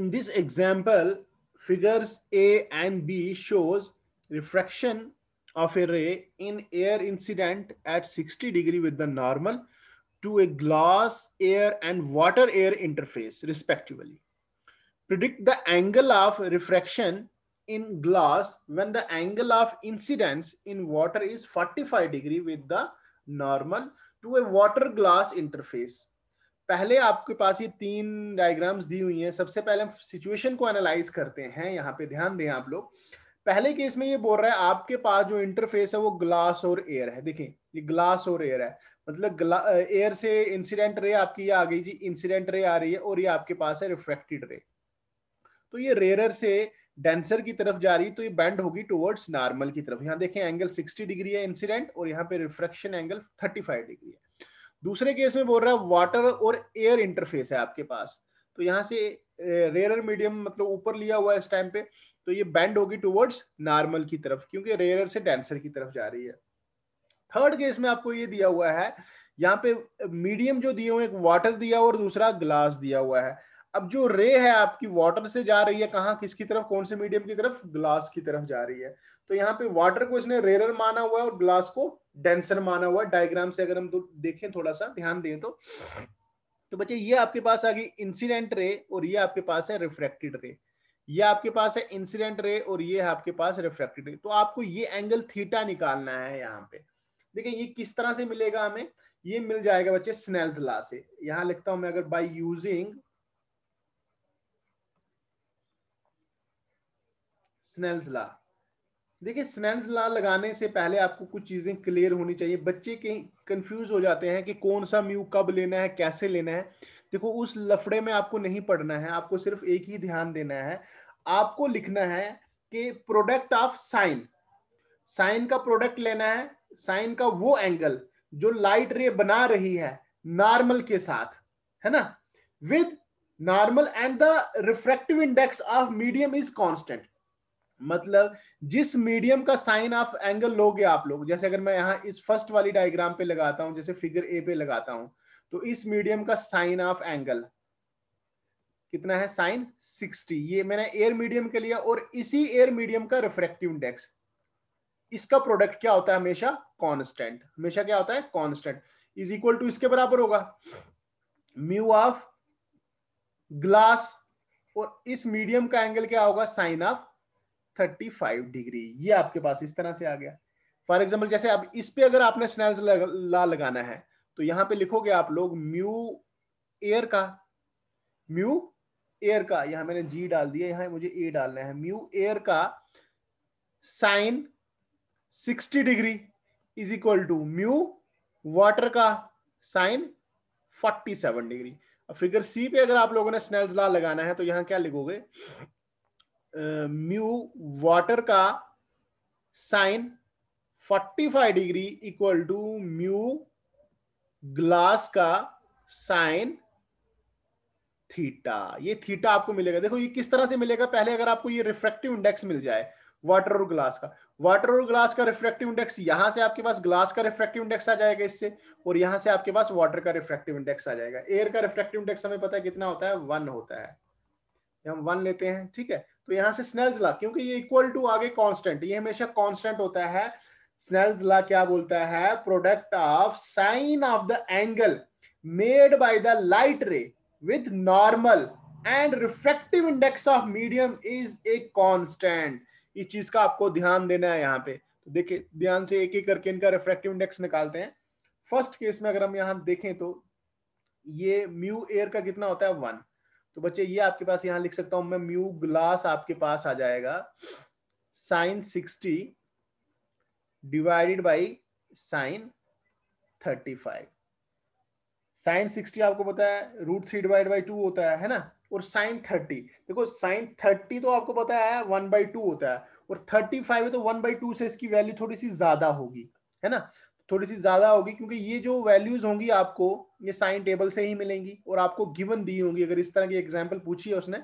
in this example, figures A and B shows refraction of a ray in air incident at 60 degree with the normal to a glass, air and water air interface respectively. Predict the angle of refraction in glass when the angle of incidence in water is 45 degree with the normal to a water glass interface. पहले आपके पास ये तीन diagrams दी हुई हैं सबसे पहले हम situation को एनालाइज करते हैं यहाँ पे ध्यान दें आप लोग पहले केस में ये बोल रहा है आपके पास जो इंटरफेस है वो ग्लास और एयर है देखिए ये ग्लास और एयर है मतलब एयर से इंसिडेंट रे आपकी ये आ गई जी इंसिडेंट रे आ रही है और ये आपके पास है रिफ्रेक्टेड रे तो ये रेयर से डेंसर की तरफ जा रही तो ये बैंड होगी टुवर्ड्स नॉर्मल की तरफ यहाँ देखें एंगल 60 डिग्री है इंसिडेंट और यहाँ पे रिफ्रेक्शन एंगल 35 डिग्री है दूसरे केस में बोल रहा है वाटर और एयर इंटरफेस है आपके पास तो यहाँ से रेयर मीडियम मतलब ऊपर लिया हुआ है इस टाइम पे तो ये बैंड होगी टूवर्ड्स नॉर्मल की तरफ क्योंकि रेयर से डेंसर की तरफ जा रही है थर्ड केस में आपको ये दिया हुआ है यहाँ पे मीडियम जो दिए हुए एक वाटर दिया और दूसरा ग्लास दिया हुआ है अब जो रे है आपकी वाटर से जा रही है कहाँ किसकी तरफ कौन से मीडियम की तरफ ग्लास की तरफ जा रही है तो यहाँ पे वाटर को इसने रेरर माना हुआ है और ग्लास को डेंसर माना हुआ है डायग्राम से अगर हम तो देखें थोड़ा सा ध्यान दें तो तो बच्चे ये आपके पास आ गई इंसिडेंट रे और ये आपके पास है रिफ्रेक्टेड रे ये आपके पास है इंसिडेंट रे और ये आपके पास रिफ्रेक्टेड रे तो आपको ये एंगल थीटा निकालना है यहाँ पे देखिए ये किस तरह से मिलेगा हमें ये मिल जाएगा बच्चे स्नेल्स ला से यहाँ लिखता हूं मैं अगर बाई यूजिंग स्नेल्स ला देखिए स्नेल्स ला लगाने से पहले आपको कुछ चीजें क्लियर होनी चाहिए बच्चे के कंफ्यूज हो जाते हैं कि कौन सा म्यू कब लेना है कैसे लेना है देखो उस लफड़े में आपको नहीं पढ़ना है आपको सिर्फ एक ही ध्यान देना है आपको लिखना है कि प्रोडक्ट ऑफ साइन साइन का प्रोडक्ट लेना है साइन का वो एंगल जो लाइट रे बना रही है नॉर्मल के साथ है ना with normal and the refractive index of medium is constant मतलब जिस मीडियम का साइन ऑफ एंगल लोगे आप लोग जैसे अगर मैं यहाँ इस फर्स्ट वाली डायग्राम पे लगाता हूं जैसे फिगर ए पे लगाता हूं तो इस मीडियम का साइन ऑफ एंगल कितना है साइन 60 ये मैंने एयर मीडियम के लिया और इसी एयर मीडियम का रिफ्रेक्टिव इंडेक्स इसका प्रोडक्ट क्या होता है हमेशा कॉन्स्टेंट हमेशा क्या होता है कॉन्स्टेंट इज इक्वल टू इसके बराबर होगा म्यू ऑफ ग्लास और इस मीडियम का एंगल क्या होगा sine of thirty five degree ये आपके पास इस तरह से आ गया फॉर एग्जाम्पल जैसे अब इस पे अगर आपने स्नैप्स ला लगाना है तो यहां पे लिखोगे आप लोग म्यू एयर का म्यू एयर का यहां मैंने जी डाल दिया यहां मुझे ए डालना है म्यू एयर का sine sixty degree is equal to mu water का sine forty seven degree figure C पे अगर आप लोगों ने स्नेल्स ला लगाना है तो यहां क्या लिखोगे म्यू वाटर का sine 45 degree equal to mu glass का साइन थीटा ये थीटा आपको मिलेगा देखो ये किस तरह से मिलेगा पहले अगर आपको ये रिफ्रेक्टिव इंडेक्स मिल जाए वाटर और ग्लास का वाटर और ग्लास का रिफ्रेक्टिव इंडेक्स यहां से आपके पास ग्लास का रिफ्रेक्टिव इंडेक्स आ जाएगा इससे और यहां से आपके पास वाटर का रिफ्रेक्टिव इंडेक्स आ जाएगा एयर का रिफ्रेक्टिव इंडेक्स हमें पता है कितना होता है वन होता है हम वन लेते हैं ठीक है तो यहां से स्नेल्स ला क्योंकि ये इक्वल टू आगे कांस्टेंट ये हमेशा कांस्टेंट होता है स्नेल्स ला क्या बोलता है product of sine of the angle made by the light ray with normal and refractive index of medium is a constant इस चीज का आपको ध्यान देना है यहाँ पे तो देखिए ध्यान से एक एक करके इनका रिफ्रेक्टिव इंडेक्स निकालते हैं फर्स्ट केस में अगर हम यहां देखें तो ये म्यू एयर का कितना होता है वन तो बच्चे ये आपके पास यहां लिख सकता हूं मैं म्यू ग्लास आपके पास आ जाएगा sine sixty divided by sine thirty five sine sixty आपको पता है root three divide by two होता है है ना और साइन थर्टी देखो साइन थर्टी तो आपको पता है वन बाई टू होता है और थर्टी फाइव तो वन बाई टू से इसकी वैल्यू थोड़ी सी ज्यादा होगी है ना थोड़ी सी ज्यादा होगी क्योंकि ये जो वैल्यूज होंगी आपको ये साइन टेबल से ही मिलेंगी और आपको गिवन दी होंगी अगर इस तरह की एग्जाम्पल पूछी है उसने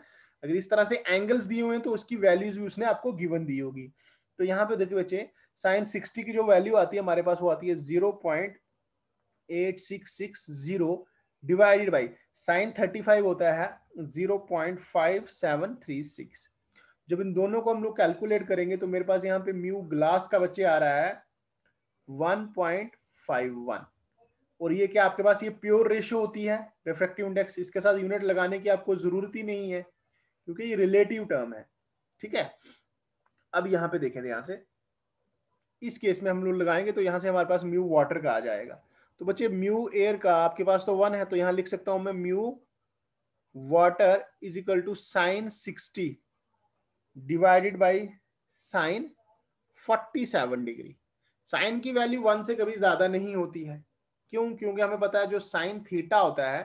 अगर इस तरह से एंगल्स दिए हुए हैं तो उसकी वैल्यूज भी उसने आपको गिवन दी होगी तो यहाँ पे देखिए बच्चे साइन सिक्सटी की जो वैल्यू आती है हमारे पास वो आती है zero point eight six six zero divided by sine thirty five होता है zero point five seven three six जब इन दोनों को हम लोग कैलकुलेट करेंगे तो मेरे पास यहाँ पे म्यू ग्लास का बच्चे आ रहा है 1.51 और ये क्या आपके पास ये प्योर रेशियो होती है रिफ्रेक्टिव इंडेक्स इसके साथ यूनिट लगाने की आपको जरूरत ही नहीं है क्योंकि ये रिलेटिव टर्म है ठीक है अब यहां पे देखें ध्यान से इस केस में हम लोग लगाएंगे तो यहां से हमारे पास म्यू वाटर का आ जाएगा तो बच्चे म्यू एयर का आपके पास तो वन है तो यहां लिख सकता हूं मैं mu water is equal to sine sixty divided by sine forty seven degree sine की वैल्यू वन से कभी ज्यादा नहीं होती है क्यों क्योंकि हमें पता है जो साइन थीटा होता है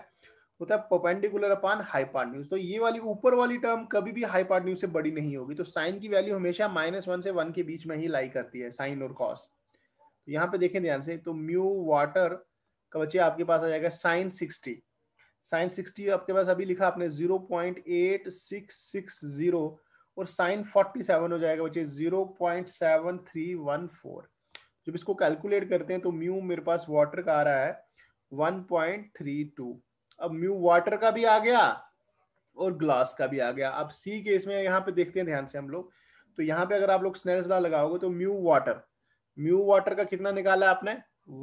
होता है पोपेंडिकुलर अपान हाइपाटन्यूज तो ये वाली ऊपर वाली टर्म कभी भी हाइपाटन्यूज से बड़ी नहीं होगी तो साइन की वैल्यू हमेशा माइनस वन से वन के बीच में ही लाई करती है साइन और कॉस तो यहाँ पे देखें ध्यान से तो म्यू वाटर का बच्चे आपके पास आ जाएगा साइन सिक्सटी साइन सिक्सटी आपके पास अभी लिखा आपने zero point eight six six zero और साइन फोर्टी सेवन हो जाएगा बच्चे zero point seven three one four जब इसको कैलकुलेट करते हैं तो म्यू मेरे पास वाटर का आ रहा है 1.32 अब म्यू वाटर का भी आ गया और ग्लास का भी आ गया अब सी के इसमें यहाँ पे देखते हैं ध्यान से हम लोग तो यहाँ पे अगर आप लोग स्नेल्स ला लगाओगे तो म्यू वाटर म्यू वाटर का कितना निकाला आपने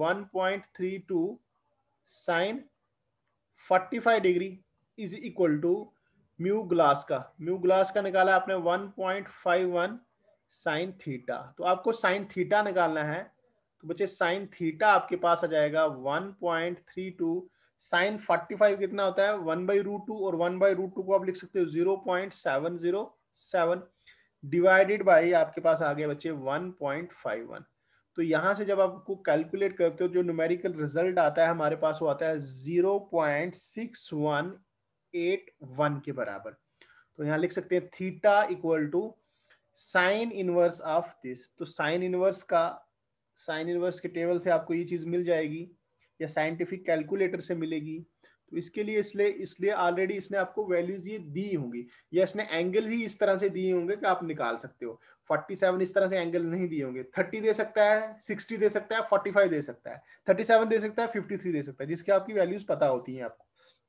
1.32 sine five degree is equal to mu glass का म्यू ग्लास का निकाला आपने 1.51 साइन थीटा तो आपको साइन थीटा निकालना है तो बच्चे साइन थीटा आपके पास आ जाएगा 1.32 साइन 45 कितना होता है वन बाई रूट टू और वन बाई रूट टू को आप लिख सकते हो zero point seven zero seven divided by आपके पास आ गया बच्चे 1.51 तो यहां से जब आपको कैलकुलेट करते हो जो न्यूमेरिकल रिजल्ट आता है हमारे पास वो आता है 0.6181 के बराबर तो यहाँ लिख सकते हैं theta equal to sine inverse of this तो साइन इनवर्स का साइन इनवर्स के टेबल से आपको ये चीज़ मिल जाएगी या साइंटिफिक कैलकुलेटर से मिलेगी तो इसके लिए इसलिए इसलिए ऑलरेडी इसने आपको वैल्यूज ये दी होंगी या इसने एंगल ही इस तरह से दिए होंगे कि आप निकाल सकते हो 47 इस तरह से एंगल नहीं दिए होंगे 30 दे सकता है 60 दे सकता है 45 दे सकता है 37 दे सकता है 53 दे सकता है जिसके आपकी वैल्यूज पता होती हैं आपको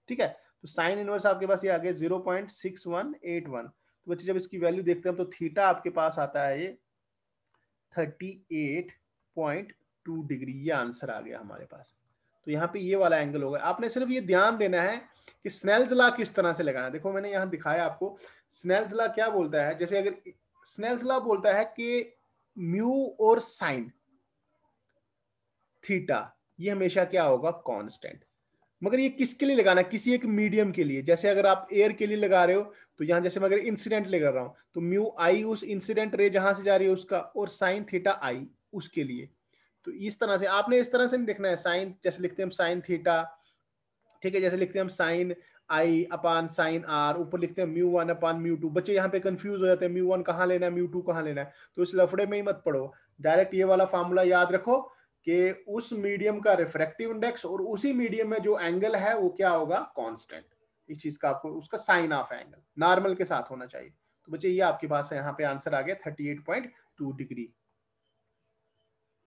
ठीक है तो साइन इनवर्स आपके पास ये आ गया zero point six one eight one बच्चे जब इसकी वैल्यू देखते हैं तो थीटा आपके पास आता है ये thirty eight point two degree ये आंसर आ गया हमारे पास तो यहाँ पे ये वाला एंगल होगा आपने सिर्फ ये ध्यान देना है कि स्नेल्स लॉ किस तरह से लगाना देखो मैंने यहाँ दिखाया आपको स्नेल्स जला क्या बोलता है जैसे अगर स्नेल्स लॉ बोलता है कि म्यू और साइन थीटा ये हमेशा क्या होगा कॉन्स्टेंट मगर ये किसके लिए लगाना किसी एक मीडियम के लिए जैसे अगर आप एयर के लिए लगा रहे हो तो यहां जैसे मैं अगर इंसिडेंट कर रहा हूं तो म्यू आई उस इंसिडेंट रे जहां से जा रही है उसका और साइन थीटा आई उसके लिए तो इस तरह से आपने इस तरह से नहीं देखना है साइन जैसे लिखते हैं हम साइन थीटा ठीक है जैसे लिखते हैं हम sine i upon sine r ऊपर लिखते हैं mu one upon mu two बच्चे यहाँ पे कंफ्यूज हो जाते हैं म्यू वन कहाँ लेना है म्यू टू कहाँ लेना है तो इस लफड़े में ही मत पढ़ो डायरेक्ट ये वाला फार्मूला याद रखो कि उस मीडियम का रिफ्रेक्टिव इंडेक्स और उसी मीडियम में जो एंगल है वो क्या होगा कॉन्स्टेंट इस चीज का आपको उसका साइन ऑफ एंगल नॉर्मल के साथ होना चाहिए तो बच्चे ये आपके पास यहाँ पे आंसर आ गया thirty eight point two degree